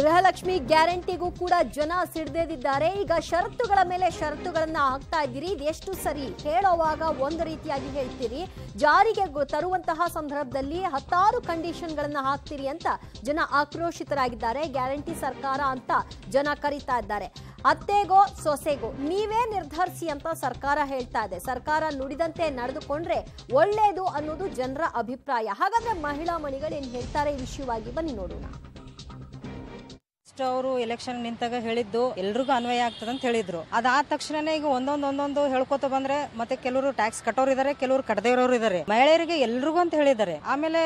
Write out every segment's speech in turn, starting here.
ಗೃಹಲಕ್ಷ್ಮಿ ಗ್ಯಾರಂಟಿಗೂ ಕೂಡ ಜನ ಸಿಡ್ದೆದಿದ್ದಾರೆ ಈಗ ಷರತ್ತುಗಳ ಮೇಲೆ ಷರತ್ತುಗಳನ್ನ ಹಾಕ್ತಾ ಇದ್ದೀರಿ ಇದೆಷ್ಟು ಸರಿ ಹೇಳೋವಾಗ ಒಂದು ರೀತಿಯಾಗಿ ಹೇಳ್ತೀರಿ ಜಾರಿಗೆ ತರುವಂತಹ ಸಂದರ್ಭದಲ್ಲಿ ಹತ್ತಾರು ಕಂಡೀಷನ್ಗಳನ್ನ ಹಾಕ್ತೀರಿ ಅಂತ ಜನ ಆಕ್ರೋಶಿತರಾಗಿದ್ದಾರೆ ಗ್ಯಾರಂಟಿ ಸರ್ಕಾರ ಅಂತ ಜನ ಕರೀತಾ ಇದ್ದಾರೆ ಅತ್ತೆಗೋ ಸೊಸೆಗೋ ನೀವೇ ನಿರ್ಧರಿಸಿ ಅಂತ ಸರ್ಕಾರ ಹೇಳ್ತಾ ಇದೆ ಸರ್ಕಾರ ನುಡಿದಂತೆ ನಡೆದುಕೊಂಡ್ರೆ ಒಳ್ಳೆಯದು ಅನ್ನೋದು ಜನರ ಅಭಿಪ್ರಾಯ ಹಾಗಾದ್ರೆ ಮಹಿಳಾ ಮಣಿಗಳು ಏನ್ ಹೇಳ್ತಾರೆ ಈ ವಿಷಯವಾಗಿ ಬನ್ನಿ ನೋಡೋಣ ಫಸ್ಟ್ ಅವರು ಎಲೆಕ್ಷನ್ ನಿಂತಾಗ ಹೇಳಿದ್ದು ಎಲ್ರಿಗೂ ಅನ್ವಯ ಆಗ್ತದೆ ಅಂತ ಹೇಳಿದ್ರು ಅದಾದ ತಕ್ಷಣನೇ ಈಗ ಒಂದೊಂದು ಒಂದೊಂದು ಹೇಳ್ಕೊತ ಬಂದ್ರೆ ಮತ್ತೆ ಕೆಲವರು ಟ್ಯಾಕ್ಸ್ ಕಟ್ಟೋರು ಇದಾರೆ ಕೆಲವರು ಕಟ್ಟದೇ ಇರೋರು ಇದಾರೆ ಮಹಿಳೆಯರಿಗೆ ಎಲ್ರಿಗೂ ಅಂತ ಹೇಳಿದ್ದಾರೆ ಆಮೇಲೆ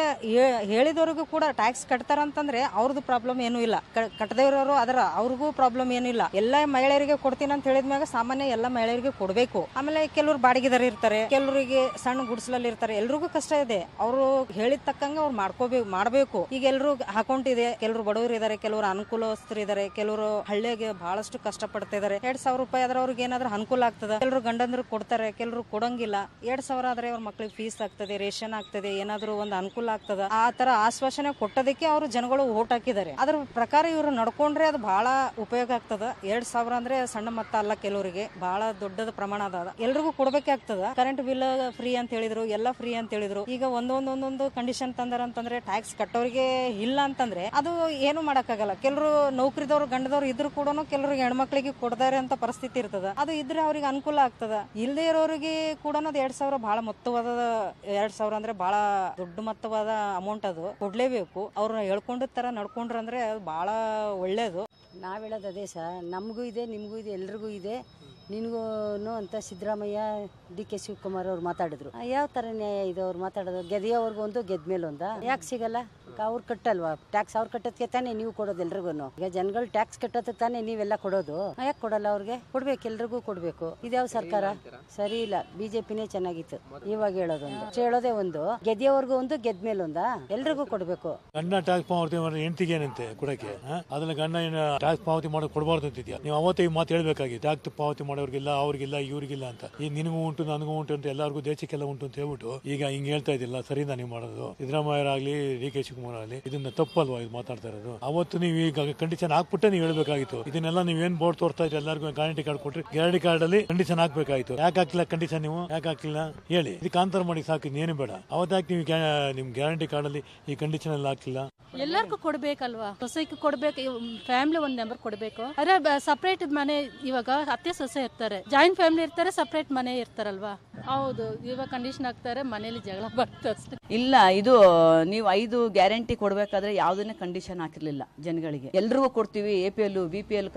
ಹೇಳಿದವರಿಗೂ ಕೂಡ ಟ್ಯಾಕ್ಸ್ ಕಟ್ತಾರ ಅಂತಂದ್ರೆ ಅವ್ರದ್ದು ಪ್ರಾಬ್ಲಮ್ ಏನು ಇಲ್ಲ ಕಟ್ಟದೇ ಇರೋರು ಅದರ ಅವ್ರಿಗೂ ಪ್ರಾಬ್ಲಮ್ ಏನು ಇಲ್ಲ ಎಲ್ಲ ಮಹಿಳೆಯರಿಗೆ ಕೊಡ್ತೀನಿ ಅಂತ ಹೇಳಿದ್ಮ್ಯಾಗ ಸಾಮಾನ್ಯ ಎಲ್ಲ ಮಹಿಳೆಯರಿಗೆ ಕೊಡಬೇಕು ಆಮೇಲೆ ಕೆಲವರು ಬಾಡಿಗೆದಾರ ಇರ್ತಾರೆ ಕೆಲವರಿಗೆ ಸಣ್ಣ ಗುಡ್ಸಲಲ್ಲಿ ಇರ್ತಾರೆ ಎಲ್ರಿಗೂ ಕಷ್ಟ ಇದೆ ಅವರು ಹೇಳಿದ ತಕ್ಕಂಗೆ ಅವ್ರು ಮಾಡ್ಕೋಬೇಕು ಮಾಡಬೇಕು ಈಗ ಎಲ್ಲರೂ ಅಕೌಂಟ್ ಇದೆ ಕೆಲವರು ಬಡವರು ಇದಾರೆ ಕೆಲವರು ಅನುಕೂಲ ಸಂತ್ರಸ್ತರಿದ್ದಾರೆ ಕೆಲವರು ಹಳ್ಳಿಗೆ ಬಹಳಷ್ಟು ಕಷ್ಟ ಪಡ್ತಾ ಇದಾರೆ ಎರಡ್ ಸಾವಿರ ರೂಪಾಯಿ ಆದ್ರೆ ಅವ್ರಿಗೆ ಏನಾದ್ರೂ ಅನುಕೂಲ ಆಗ್ತದೆ ಕೆಲವರು ಗಂಡಂದ್ರು ಕೊಡ್ತಾರೆ ಕೆಲವರು ಕೊಡಂಗಿಲ್ಲ ಎರಡ್ ಸಾವಿರ ಆದ್ರೆ ಅವ್ರ ಮಕ್ಳಿಗೆ ಫೀಸ್ ಆಗ್ತದೆ ರೇಷನ್ ಆಗ್ತದೆ ಏನಾದ್ರೂ ಒಂದು ಅನುಕೂಲ ಆಗ್ತದ ಆ ತರ ಆಶ್ವಾಸನೆ ಕೊಟ್ಟದಕ್ಕೆ ಅವರು ಜನಗಳು ಓಟ್ ಹಾಕಿದ್ದಾರೆ ಅದ್ರ ಪ್ರಕಾರ ಇವರು ನಡ್ಕೊಂಡ್ರೆ ಅದು ಬಹಳ ಉಪಯೋಗ ಆಗ್ತದ ಎರಡ್ ಸಾವಿರ ಅಂದ್ರೆ ಸಣ್ಣ ಮೊತ್ತ ಅಲ್ಲ ಕೆಲವರಿಗೆ ಬಹಳ ದೊಡ್ಡದ ಪ್ರಮಾಣ ಅದ ಎಲ್ರಿಗೂ ಕೊಡಬೇಕಾಗ್ತದ ಕರೆಂಟ್ ಬಿಲ್ ಫ್ರೀ ಅಂತ ಹೇಳಿದ್ರು ಎಲ್ಲ ಫ್ರೀ ಅಂತ ಹೇಳಿದ್ರು ಈಗ ಒಂದೊಂದೊಂದೊಂದು ಕಂಡೀಷನ್ ತಂದಾರ ಅಂತಂದ್ರೆ ಟ್ಯಾಕ್ಸ್ ಕಟ್ಟೋರಿಗೆ ಇಲ್ಲ ಅಂತಂದ್ರೆ ಅದು ಏನು ಮಾಡಕ್ಕಾಗಲ್ಲ ಕೆಲರು ನೌಕರಿದವ್ರು ಗಂಡದವ್ರು ಇದ್ರು ಕೂಡ ಕೆಲವ್ರಿಗೆ ಹೆಣ್ಮಕ್ಳಿಗೆ ಕೊಡ್ದಾರೆ ಅಂತ ಪರಿಸ್ಥಿತಿ ಇರ್ತದ ಅದು ಇದ್ರೆ ಅವ್ರಿಗೆ ಅನುಕೂಲ ಆಗ್ತದ ಇಲ್ಲದೆ ಇರೋರಿಗೆ ಕೂಡ ಎರಡ್ ಸಾವಿರ ಬಹಳ ಮೊತ್ತವಾದ ಎರಡ್ ಸಾವಿರ ಅಂದ್ರೆ ಬಹಳ ದೊಡ್ಡ ಮೊತ್ತವಾದ ಅಮೌಂಟ್ ಅದು ಕೊಡ್ಲೇಬೇಕು ಅವ್ರನ್ನ ಹೇಳ್ಕೊಂಡ ತರ ಅಂದ್ರೆ ಅದು ಬಹಳ ಒಳ್ಳೇದು ನಾವ್ ಹೇಳೋದು ಅದೇ ಸರ್ ನಮಗೂ ಇದೆ ನಿಮಗೂ ಇದೆ ಎಲ್ರಿಗೂ ಇದೆ ನಿನ್ಗೂನು ಅಂತ ಸಿದ್ದರಾಮಯ್ಯ ಡಿ ಕೆ ಶಿವಕುಮಾರ್ ಅವ್ರು ಮಾತಾಡಿದ್ರು ಯಾವ ತರ ನ್ಯಾಯ ಇದೆ ಅವ್ರು ಮಾತಾಡೋದು ಮೇಲೆ ಗೆದ್ಮೇಲೊಂದ ಯಾಕೆ ಸಿಗಲ್ಲ ಅವ್ರು ಕಟ್ಟಲ್ವಾ ಟ್ಯಾಕ್ಸ್ ಅವ್ರು ಕಟ್ಟೋದಕ್ಕೆ ತಾನೇ ನೀವು ಕೊಡೋದು ಎಲ್ರಿಗೂ ಈಗ ಜನಗಳು ಟ್ಯಾಕ್ಸ್ ಕಟ್ಟೋದಕ್ಕೆ ತಾನೇ ನೀವೆಲ್ಲ ಕೊಡೋದು ಯಾಕೆ ಕೊಡಲ್ಲ ಅವ್ರಿಗೆ ಕೊಡ್ಬೇಕು ಎಲ್ರಿಗೂ ಕೊಡ್ಬೇಕು ಇದ್ಯಾವ ಸರ್ಕಾರ ಸರಿ ಇಲ್ಲ ಬಿಜೆಪಿನೇ ಚೆನ್ನಾಗಿತ್ತು ಇವಾಗ ಹೇಳೋದೊಂದು ಹೇಳೋದೇ ಒಂದು ಗೆದ್ದೆವರೆಗೂ ಒಂದು ಗೆದ್ಮೇಲೆ ಒಂದಾ ಎಲ್ರಿಗೂ ಕೊಡ್ಬೇಕು ಗಣ್ಣ ಟ್ಯಾಕ್ಸ್ ಪಾವತಿ ಹೆಂಡತಿಗೆ ಏನಂತೆ ಕೊಡಕ್ಕೆ ಅದನ್ನ ಗಂಡ ಟ್ಯಾಕ್ಸ್ ಪಾವತಿ ಮಾಡೋದು ಕೊಡಬಾರ್ದು ಅಂತಿದ್ಯಾ ನೀವು ಅವತ್ತೇ ಮಾತು ಹೇಳ್ಬೇಕಾಗಿ ಟ್ಯಾಕ್ಸ್ ಪಾವತಿ ಮಾಡೋರ್ಗಿಲ್ಲ ಅವ್ರಿಗಿಲ್ಲ ಇವ್ರಿಗಿಲ್ಲ ಅಂತ ಈ ನಿನಗೂ ಉಂಟು ನನಗೂ ಉಂಟು ಅಂತ ಎಲ್ಲರಿಗೂ ದೇಶಕ್ಕೆಲ್ಲ ಉಂಟು ಅಂತ ಹೇಳ್ಬಿಟ್ಟು ಈಗ ಹಿಂಗ್ ಹೇಳ್ತಾ ಇದ್ದಿಲ್ಲ ಸರಿಯಿಂದ ನೀವು ಮಾಡೋದು ಸಿದ್ದರಾಮಯ್ಯರಾಗ್ಲಿ ಡಿ ಕೆ ಶಿವಕುಮಾರ್ ಅಲ್ಲಿ ಇದನ್ನ ತಪ್ಪಲ್ವಾ ಇದು ಮಾತಾಡ್ತಾ ಇರೋದು ಅವತ್ತು ನೀವು ಈಗ ಕಂಡೀಷನ್ ಹಾಕ್ಬಿಟ್ಟೆ ನೀವು ಹೇಳಬೇಕಾಗಿತ್ತು ಇದನ್ನೆಲ್ಲ ನೀವು ಏನ್ ಬೋರ್ಡ್ ತೋರ್ತಾ ಇದ್ರೆ ಎಲ್ಲರಿಗೂ ಗ್ಯಾರಂಟಿ ಕಾರ್ಡ್ ಕೊಟ್ರಿ ಗ್ಯಾರಂಟಿ ಕಾರ್ಡ್ ಅಲ್ಲಿ ಕಂಡೀಷನ್ ಹಾಕ್ಬೇಕಾಯ್ತು ಯಾಕೆ ಹಾಕಿಲ್ಲ ಕಂಡೀಷನ್ ನೀವು ಯಾಕೆ ಹಾಕಿಲ್ಲ ಹೇಳಿ ಇದಕ್ಕೆ ಕಾಂತರ ಮಾಡಿ ಸಾಕು ಏನೂ ಬೇಡ ಅವತ್ತಾಕಿ ನೀವು ನಿಮ್ ಗ್ಯಾರಂಟಿ ಕಾರ್ಡ್ ಅಲ್ಲಿ ಈ ಕಂಡೀಷನ್ ಅಲ್ಲಿ ಹಾಕಿಲ್ಲ ಎಲ್ಲರಿಗೂ ಕೊಡ್ಬೇಕಲ್ವಾ ಸೊಸೈಟಿ ಕೊಡ್ಬೇಕು ಫ್ಯಾಮಿಲಿ ಒಂದ್ ಮೆಂಬರ್ ಕೊಡ್ಬೇಕು ಅದೇ ಸಪರೇಟ್ ಮನೆ ಇವಾಗ ಅತ್ತೆ ಸೊಸೆ ಇರ್ತಾರೆ ಜಾಯಿಂಟ್ ಫ್ಯಾಮಿಲಿ ಇರ್ತಾರೆ ಸಪರೇಟ್ ಮನೆ ಇರ್ತಾರಲ್ವಾ ಹೌದು ಇವಾಗ ಕಂಡೀಷನ್ ಹಾಕ್ತಾರೆ ಮನೇಲಿ ಜಗಳ ಬರ್ತದೆ ಇಲ್ಲ ಇದು ನೀವು ಐದು ಗ್ಯಾರಂಟಿ ಕೊಡ್ಬೇಕಾದ್ರೆ ಯಾವ್ದನ್ನೇ ಕಂಡೀಷನ್ ಹಾಕಿರ್ಲಿಲ್ಲ ಜನಗಳಿಗೆ ಎಲ್ರಿಗೂ ಕೊಡ್ತೀವಿ A P L B P L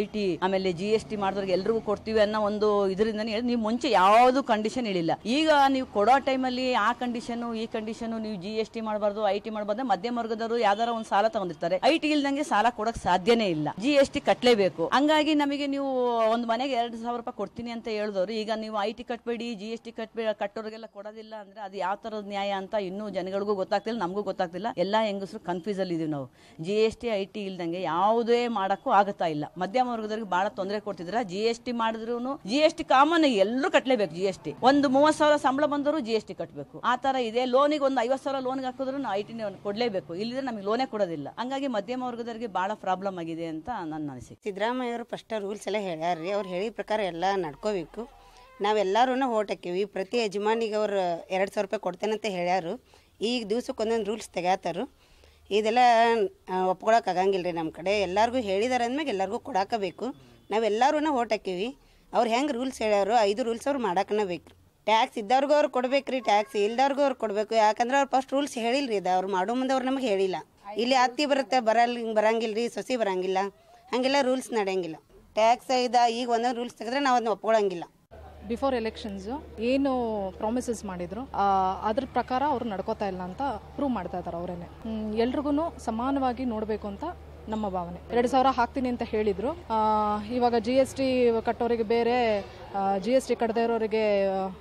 I T ಆಮೇಲೆ ಜಿ ಎಸ್ ಟಿ ಮಾಡಿದ್ರಿಗೆ ಎಲ್ರಿಗೂ ಕೊಡ್ತೀವಿ ಅನ್ನೋ ಒಂದು ಇದರಿಂದ ನೀವು ಮುಂಚೆ ಯಾವುದು ಕಂಡೀಷನ್ ಇಳಿಲ್ಲ ಈಗ ನೀವು ಕೊಡೋ ಟೈಮಲ್ಲಿ ಆ ಕಂಡೀಷನ್ ಈ ಕಂಡೀಷನ್ ನೀವು ಜಿ ಎಸ್ ಟಿ ಮಾಡಬಾರ್ದು ಐ ಟಿ ಮಾಡಬಾರ್ದು ಮಧ್ಯಮ ವರ್ಗದವರು ಯಾವ್ದಾರ ಒಂದು ಸಾಲ ತಗೊಂಡಿರ್ತಾರೆ ಐ ಟಿ ಇಲ್ದಂಗೆ ಸಾಲ ಕೊಡಕ್ ಸಾಧ್ಯನೇ ಇಲ್ಲ ಜಿ ಎಸ್ ಟಿ ಕಟ್ಟಲೇಬೇಕು ಹಂಗಾಗಿ ನಮಗೆ ನೀವು ಒಂದು ಮನೆಗೆ ಎರಡು ಸಾವಿರ ರೂಪಾಯಿ ಕೊಡ್ತೀನಿ ಅಂತ ಹೇಳಿದವರು ಈಗ ನೀವು ಐ ಟಿ ಕಟ್ಟಬೇಡಿ ಜಿ ಎಸ್ ಟಿ ಕಟ್ ಕಟ್ಟೋರಿಗೆಲ್ಲ ಕೊಡೋದಿಲ್ಲ ಅಂದ್ರೆ ಅದು ಯಾವ ಥರದ ನ್ಯಾಯ ಅಂತ ಇನ್ನೂ ಜನಗಳಿಗೂ ಗೊತ್ತಾಗ್ತಿಲ್ಲ ನಮಗೂ ಗೊತ್ತಾಗ್ತಿಲ್ಲ ಎಲ್ಲ ಹೆಂಗಸರು ಅಲ್ಲಿ ಇದೀವಿ ನಾವು G S T I T ಇಲ್ದಂಗೆ ಯಾವುದೇ ಮಾಡೋಕ್ಕೂ ಆಗುತ್ತಾ ಇಲ್ಲ ಮಧ್ಯಮ ವರ್ಗದವರಿಗೆ ಬಹಳ ತೊಂದರೆ ಕೊಡ್ತಿದ್ರ ಜಿ ಎಸ್ ಟಿ ಮಾಡಿದ್ರು ಜಿ ಎಸ್ ಟಿ ಕಾಮನ್ ಎಲ್ಲರೂ ಕಟ್ಟಲೇಬೇಕು ಜಿ ಎಸ್ ಟಿ ಒಂದು ಮೂವತ್ತು ಸಾವಿರ ಸಂಬಳ ಬಂದರೂ ಜಿ ಎಸ್ ಟಿ ಕಟ್ಟಬೇಕು ಆ ಥರ ಇದೆ ಲೋನಿಗೆ ಒಂದು ಐವತ್ತು ಸಾವಿರ ಲೋನ್ಗೆ ಹಾಕಿದ್ರು ಐ ಟಿ ಕೊಡಲೇಬೇಕು ಇಲ್ಲಿದ್ರೆ ನಮಗೆ ಲೋನೇ ಕೊಡೋದಿಲ್ಲ ಹಂಗಾಗಿ ಮಧ್ಯಮ ವರ್ಗದವರಿಗೆ ಬಹಳ ಪ್ರಾಬ್ಲಮ್ ಆಗಿದೆ ಅಂತ ನನ್ನ ಅನಿಸಿಕೆ ಸಿದ್ದರಾಮಯ್ಯ ಅವರು ಫಸ್ಟ್ ರೂಲ್ಸ್ ಎಲ್ಲ ರೀ ಅವ್ರು ಹೇಳಿದ ಪ್ರಕಾರ ಎಲ್ಲ ನಡ್ಕೋಬೇಕು ನಾವೆಲ್ಲರೂ ಹಾಕೀವಿ ಪ್ರತಿ ಯಜಮಾನಿಗೆ ಅವ್ರು ಎರಡು ಸಾವಿರ ರೂಪಾಯಿ ಕೊಡ್ತೇನಂತ ಹೇಳ್ಯಾರು ಈಗ ದಿವ್ಸಕ್ಕೆ ಒಂದೊಂದು ರೂಲ್ಸ್ ತೆಗ್ಯಾತಾರು ಇದೆಲ್ಲ ಒಪ್ಕೊಳಕ್ಕೆ ಆಗಂಗಿಲ್ಲ ರೀ ನಮ್ಮ ಕಡೆ ಎಲ್ಲರಿಗೂ ಹೇಳಿದಾರೆ ಅಂದಮೇಲೆ ಎಲ್ಲರಿಗೂ ಕೊಡಾಕಬೇಕು ನಾವೆಲ್ಲರೂ ಹಾಕೀವಿ ಅವ್ರು ಹೆಂಗೆ ರೂಲ್ಸ್ ಹೇಳ್ಯಾರು ಐದು ರೂಲ್ಸ್ ಅವ್ರು ಮಾಡಕ್ಕನೇ ಬೇಕು ಟ್ಯಾಕ್ಸ್ ಇದ್ದವ್ರಿಗೂ ಅವ್ರು ಕೊಡ್ಬೇಕು ರೀ ಟ್ಯಾಕ್ಸ್ ಇಲ್ದವ್ರಿಗೂ ಅವ್ರು ಕೊಡಬೇಕು ಯಾಕಂದ್ರೆ ಅವ್ರು ಫಸ್ಟ್ ರೂಲ್ಸ್ ಹೇಳಿಲ್ಲ ರೀ ಇದು ಅವ್ರು ಮಾಡೋ ಮುಂದೆ ಅವ್ರು ನಮಗೆ ಹೇಳಿಲ್ಲ ಇಲ್ಲಿ ಅತ್ತಿ ಬರುತ್ತೆ ಬರಲ್ ಬರಂಗಿಲ್ಲ ರೀ ಸೊಸಿ ಬರಂಗಿಲ್ಲ ಹಾಗೆಲ್ಲ ರೂಲ್ಸ್ ನಡೆಯಂಗಿಲ್ಲ ಟ್ಯಾಕ್ಸ್ ಇದ ಈಗ ಒಂದೊಂದು ರೂಲ್ಸ್ ತೆಗೆದ್ರೆ ನಾವು ಅದನ್ನ ಒಪ್ಕೊಳ್ಳಂಗಿಲ್ಲ ಬಿಫೋರ್ ಎಲೆಕ್ಷನ್ಸ್ ಏನು ಪ್ರಾಮಿಸಸ್ ಮಾಡಿದ್ರು ಅದ್ರ ಪ್ರಕಾರ ಅವ್ರು ನಡ್ಕೋತಾ ಇಲ್ಲ ಅಂತ ಪ್ರೂವ್ ಮಾಡ್ತಾ ಇದ್ದಾರೆ ಅವರೇನೆ ಎಲ್ರಿಗೂ ಸಮಾನವಾಗಿ ನೋಡಬೇಕು ಅಂತ ನಮ್ಮ ಭಾವನೆ ಎರಡು ಸಾವಿರ ಹಾಕ್ತೀನಿ ಅಂತ ಹೇಳಿದ್ರು ಇವಾಗ ಜಿ ಎಸ್ ಟಿ ಕಟ್ಟೋರಿಗೆ ಬೇರೆ ಜಿ ಎಸ್ ಟಿ ಕಡದೇ ಇರೋರಿಗೆ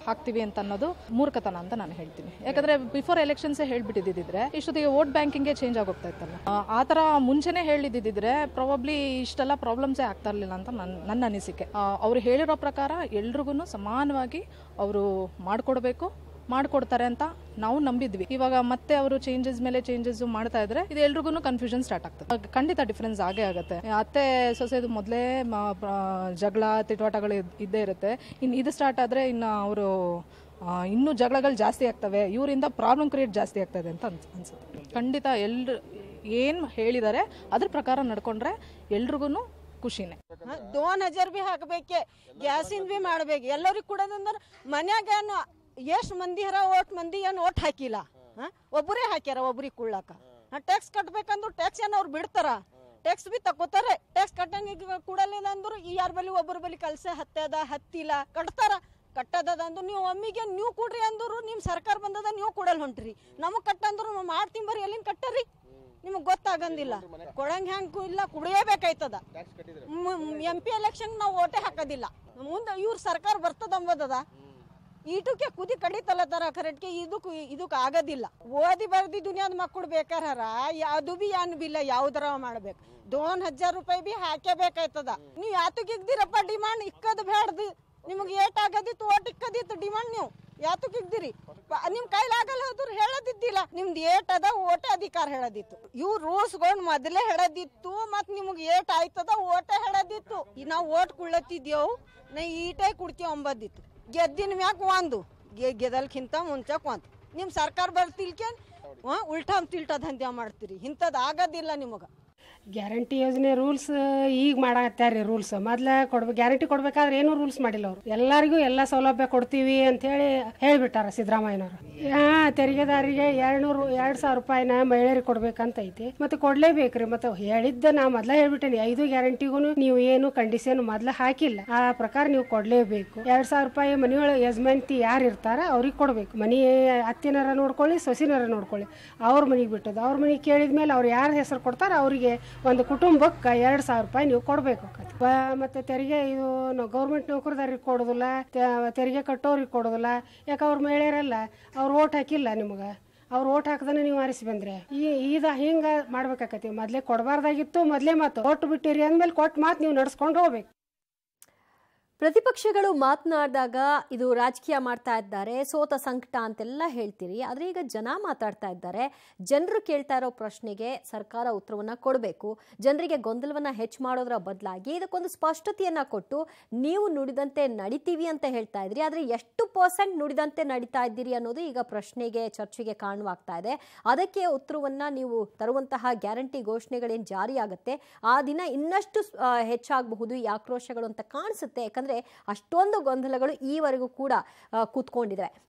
ಹಾಕ್ತೀವಿ ಅಂತ ಅನ್ನೋದು ಮೂರ್ಖತನ ಅಂತ ನಾನು ಹೇಳ್ತೀನಿ ಯಾಕಂದ್ರೆ ಬಿಫೋರ್ ಎಲೆಕ್ಷನ್ಸ್ ಹೇಳ್ಬಿಟ್ಟಿದ್ದಿದ್ರೆ ಇಷ್ಟೊತ್ತಿಗೆ ವೋಟ್ ಬ್ಯಾಂಕಿಂಗೇ ಚೇಂಜ್ ಆಗೋಗ್ತಾ ಇತ್ತಲ್ಲ ಆ ಥರ ಮುಂಚೆನೆ ಹೇಳಿದ್ದಿದ್ರೆ ಪ್ರಾಬಬ್ಲಿ ಇಷ್ಟೆಲ್ಲ ಪ್ರಾಬ್ಲಮ್ಸೇ ಆಗ್ತಾ ಇರಲಿಲ್ಲ ಅಂತ ನನ್ನ ನನ್ನ ಅನಿಸಿಕೆ ಅವ್ರು ಹೇಳಿರೋ ಪ್ರಕಾರ ಎಲ್ರಿಗೂ ಸಮಾನವಾಗಿ ಅವರು ಮಾಡಿಕೊಡ್ಬೇಕು ಮಾಡ್ಕೊಡ್ತಾರೆ ಅಂತ ನಾವು ನಂಬಿದ್ವಿ ಇವಾಗ ಮತ್ತೆ ಅವರು ಚೇಂಜಸ್ ಮೇಲೆ ಚೇಂಜಸ್ ಮಾಡ್ತಾ ಇದ್ರೆ ಇದು ಎಲ್ರಿಗೂ ಕನ್ಫ್ಯೂಷನ್ ಸ್ಟಾರ್ಟ್ ಆಗ್ತದೆ ಖಂಡಿತ ಡಿಫ್ರೆನ್ಸ್ ಆಗೇ ಆಗುತ್ತೆ ಅತ್ತೆ ಸೊಸೆದು ಮೊದಲೇ ಜಗಳ ತಿಟವಾಟಗಳು ಇದ್ದೇ ಇರುತ್ತೆ ಇನ್ನು ಇದು ಸ್ಟಾರ್ಟ್ ಆದರೆ ಇನ್ನು ಅವರು ಇನ್ನೂ ಜಗಳಗಳು ಜಾಸ್ತಿ ಆಗ್ತವೆ ಇವರಿಂದ ಪ್ರಾಬ್ಲಮ್ ಕ್ರಿಯೇಟ್ ಜಾಸ್ತಿ ಆಗ್ತದೆ ಅಂತ ಅನ್ಸುತ್ತೆ ಖಂಡಿತ ಎಲ್ರು ಏನು ಹೇಳಿದ್ದಾರೆ ಅದ್ರ ಪ್ರಕಾರ ನಡ್ಕೊಂಡ್ರೆ ಎಲ್ರಿಗೂ ಖುಷಿನೇ ದೋನ್ ಹಜಾರ್ ಬಿ ಹಾಕಬೇಕೆ ಗ್ಯಾಸಿಂದ ಬಿ ಮಾಡ್ಬೇಕು ಎಲ್ಲರಿಗೂ ಕೂಡ ಮನ್ಯಾಗ ಎಷ್ಟು ಮಂದಿ ಹರ ಓಟ್ ಮಂದಿ ಏನು ಓಟ್ ಹಾಕಿಲ್ಲ ಒಬ್ಬರೇ ಹಾಕ್ಯಾರ ಒಬ್ರಿಗೆ ಕುಳ್ಳಕ ಟ್ಯಾಕ್ಸ್ ಕಟ್ಬೇಕಂದ್ರು ಟ್ಯಾಕ್ಸ್ ಏನು ಅವ್ರು ಬಿಡ್ತಾರ ಟ್ಯಾಕ್ಸ್ ಬಿ ತಕೋತಾರೆ ಟ್ಯಾಕ್ಸ್ ಕಟ್ಟಂಗ್ ಕೂಡಲಿಲ್ಲ ಅಂದ್ರು ಈ ಯಾರ ಬಲಿ ಒಬ್ಬರ ಬಲಿ ಕಲಸ ಹತ್ತದ ಹತ್ತಿಲ್ಲ ಕಟ್ತಾರ ಕಟ್ಟದದ ಅಂದ್ರು ನೀವು ಒಮ್ಮಿಗೆ ನೀವು ಕೊಡ್ರಿ ಅಂದ್ರು ನಿಮ್ಮ ಸರ್ಕಾರ ಬಂದದ ನೀವು ಕೊಡಲ್ ಹೊಂಟ್ರಿ ನಮಗೆ ಕಟ್ಟಂದ್ರು ಮಾಡ್ತೀನಿ ಬರ್ರಿ ಎಲ್ಲಿಂದ ಕಟ್ಟರಿ ನಿಮಗೆ ಗೊತ್ತಾಗಂದಿಲ್ಲ ಕೊಡಂಗ ಹೆಂಗೆ ಇಲ್ಲ ಕುಡಿಯಬೇಕಾಯ್ತದ ಎಂ ಪಿ ಎಲೆಕ್ಷನ್ ನಾವು ಓಟೆ ಹಾಕೋದಿಲ್ಲ ಮುಂದೆ ಇವ್ರ ಸರ್ಕಾರ ಬರ್ತದ ಅಂಬದ ಈಟಕ್ಕೆ ಕುದಿ ಕಡಿತಲತ್ತಾರ ಕರೆಕ್ಟ್ಗೆ ಇದಕ್ಕೆ ಇದಕ್ಕೆ ಆಗೋದಿಲ್ಲ ಓದಿ ಬರ್ದಿ ದುನಿಯಾದ ಮಕ್ಕಳು ಬೇಕಾರ ಅದು ಬಿ ಏನು ಬಿಲ್ಲ ಯಾವ್ದರ ಮಾಡ್ಬೇಕು ದೋನ್ ಹಜಾರ್ ರೂಪಾಯಿ ಬಿ ಹಾಕೇಬೇಕಾಯ್ತದ ನೀವು ಯಾತಕ್ಕೆ ಇಗ್ದಿರಪ್ಪ ಡಿಮಾಂಡ್ ಇಕ್ಕದ್ ಬೇಡದು ನಿಮಗೆ ಏಟ್ ಆಗದಿತ್ತು ಓಟ್ ಇಕ್ಕದಿತ್ತು ಡಿಮಾಂಡ್ ನೀವು ಯಾತಕ್ಕೆ ಇಗ್ದಿರಿ ನಿಮ್ ಕೈಲಾಗಲ್ಲ ಅದ್ರ ಹೇಳದಿದ್ದಿಲ್ಲ ನಿಮ್ದು ಏಟ್ ಅದ ಓಟೆ ಅಧಿಕಾರ ಹೇಳದಿತ್ತು ಇವ್ ರೂಲ್ಸ್ಗೊಂಡು ಮೊದಲೇ ಹೇಳದಿತ್ತು ಮತ್ ನಿಮ್ಗೆ ಏಟ್ ಆಯ್ತದ ಓಟೆ ಹೇಳದಿತ್ತು ನಾವು ಓಟ್ ಕುಳ್ಳತ್ತಿದ್ಯವು ನಾ ಈಟೇ ಕುಡ್ತಿ ಒಂಬದಿತ್ತು ಗೆದ್ದಿನ ಮ್ಯಾಕ್ ಒಂದು ಗೆದಲ್ಕಿಂತ ಮುಂಚೆ ಒಂದು ನಿಮ್ಮ ಸರ್ಕಾರ ಬರ್ತಿಲ್ಕೇನ್ ಹಾಂ ಉಲ್ಟಾ ತಿಲ್ಟಾ ದಂಧ್ಯ ಮಾಡ್ತೀರಿ ಇಂಥದ್ದು ಆಗೋದಿಲ್ಲ ನಿಮಗೆ ಗ್ಯಾರಂಟಿ ಯೋಜನೆ ರೂಲ್ಸ್ ಈಗ ರೀ ರೂಲ್ಸ್ ಮೊದ್ಲ ಕೊಡ್ಬೇಕು ಗ್ಯಾರಂಟಿ ಕೊಡ್ಬೇಕಾದ್ರೆ ಏನೂ ರೂಲ್ಸ್ ಮಾಡಿಲ್ಲ ಅವರು ಎಲ್ಲರಿಗೂ ಎಲ್ಲ ಸೌಲಭ್ಯ ಕೊಡ್ತೀವಿ ಅಂತ ಹೇಳಿ ಹೇಳ್ಬಿಟ್ಟಾರ ಸಿದ್ದರಾಮಯ್ಯನವರು ತೆರಿಗೆದಾರಿಗೆ ತೆರಿಗೆದಾರಿಗೆ ನೂರು ಎರಡ್ ಸಾವಿರ ರೂಪಾಯಿನ ಮಹಿಳೆಯರಿಗೆ ಕೊಡ್ಬೇಕಂತ ಐತಿ ಮತ್ತೆ ಕೊಡ್ಲೇಬೇಕ್ರಿ ಮತ್ತೆ ಹೇಳಿದ್ದ ನಾ ಮೊದ್ಲ ಹೇಳ್ಬಿಟ್ಟೇನಿ ಐದು ಗ್ಯಾರಂಟಿಗೂ ನೀವು ಏನು ಕಂಡೀಷನ್ ಮೊದ್ಲ ಹಾಕಿಲ್ಲ ಆ ಪ್ರಕಾರ ನೀವು ಕೊಡ್ಲೇಬೇಕು ಎರಡ್ ಸಾವಿರ ರೂಪಾಯಿ ಮನೆಯೊಳಗೆ ಯಜಮಾನ್ತಿ ಯಾರು ಇರ್ತಾರ ಅವ್ರಿಗೆ ಕೊಡ್ಬೇಕು ಮನಿ ಅತ್ತಿನರ ನೋಡ್ಕೊಳ್ಳಿ ಸೊಸಿನರ ನೋಡ್ಕೊಳ್ಳಿ ಅವ್ರ ಮನೆಗೆ ಬಿಟ್ಟದ್ದು ಅವ್ರ ಮನೆಗೆ ಕೇಳಿದ್ಮೇಲೆ ಅವ್ರು ಯಾರ ಹೆಸರು ಕೊಡ್ತಾರ ಅವರಿಗೆ ಒಂದು ಕುಟುಂಬಕ್ಕೆ ಎರಡ್ ಸಾವಿರ ರೂಪಾಯಿ ನೀವು ಕೊಡ್ಬೇಕು ಮತ್ತೆ ತೆರಿಗೆ ಇದು ಗೌರ್ಮೆಂಟ್ ನೌಕರದಾರಿಗೆ ಕೊಡೋದಿಲ್ಲ ತೆರಿಗೆ ಕಟ್ಟೋರಿಗೆ ಕೊಡೋದಿಲ್ಲ ಯಾಕ ಅವ್ರ ಮಹಿಳೆಯರಲ್ಲ ಅವ್ರು ಅವ್ರು ಓಟ್ ಹಾಕಿಲ್ಲ ನಿಮ್ಗೆ ಅವ್ರು ಓಟ್ ಹಾಕದನ್ನ ನೀವು ಆರಿಸಿ ಬಂದ್ರೆ ಈ ಈಗ ಹಿಂಗ ಮಾಡ್ಬೇಕಾಕತಿ ಮೊದ್ಲೇ ಕೊಡಬಾರ್ದಾಗಿತ್ತು ಮೊದ್ಲೇ ಮಾತು ಓಟ್ ಬಿಟ್ಟಿರಿ ಅಂದ್ಮೇಲೆ ಕೊಟ್ಟು ಮಾತು ನೀವು ನಡ್ಸ್ಕೊಂಡು ಹೋಗ್ಬೇಕು ಪ್ರತಿಪಕ್ಷಗಳು ಮಾತನಾಡಿದಾಗ ಇದು ರಾಜಕೀಯ ಮಾಡ್ತಾ ಇದ್ದಾರೆ ಸೋತ ಸಂಕಟ ಅಂತೆಲ್ಲ ಹೇಳ್ತೀರಿ ಆದರೆ ಈಗ ಜನ ಮಾತಾಡ್ತಾ ಇದ್ದಾರೆ ಜನರು ಕೇಳ್ತಾ ಇರೋ ಪ್ರಶ್ನೆಗೆ ಸರ್ಕಾರ ಉತ್ತರವನ್ನು ಕೊಡಬೇಕು ಜನರಿಗೆ ಗೊಂದಲವನ್ನು ಹೆಚ್ಚು ಮಾಡೋದರ ಬದಲಾಗಿ ಇದಕ್ಕೊಂದು ಸ್ಪಷ್ಟತೆಯನ್ನು ಕೊಟ್ಟು ನೀವು ನುಡಿದಂತೆ ನಡಿತೀವಿ ಅಂತ ಹೇಳ್ತಾ ಇದ್ರಿ ಆದರೆ ಎಷ್ಟು ಪರ್ಸೆಂಟ್ ನುಡಿದಂತೆ ನಡೀತಾ ಇದ್ದೀರಿ ಅನ್ನೋದು ಈಗ ಪ್ರಶ್ನೆಗೆ ಚರ್ಚೆಗೆ ಕಾರಣವಾಗ್ತಾ ಇದೆ ಅದಕ್ಕೆ ಉತ್ತರವನ್ನು ನೀವು ತರುವಂತಹ ಗ್ಯಾರಂಟಿ ಘೋಷಣೆಗಳೇನು ಜಾರಿಯಾಗುತ್ತೆ ಆ ದಿನ ಇನ್ನಷ್ಟು ಹೆಚ್ಚಾಗಬಹುದು ಈ ಆಕ್ರೋಶಗಳು ಅಂತ ಕಾಣಿಸುತ್ತೆ ಅಂದ್ರೆ ಅಷ್ಟೊಂದು ಗೊಂದಲಗಳು ಈವರೆಗೂ ಕೂಡ ಕೂತ್ಕೊಂಡಿದ್ದಾವೆ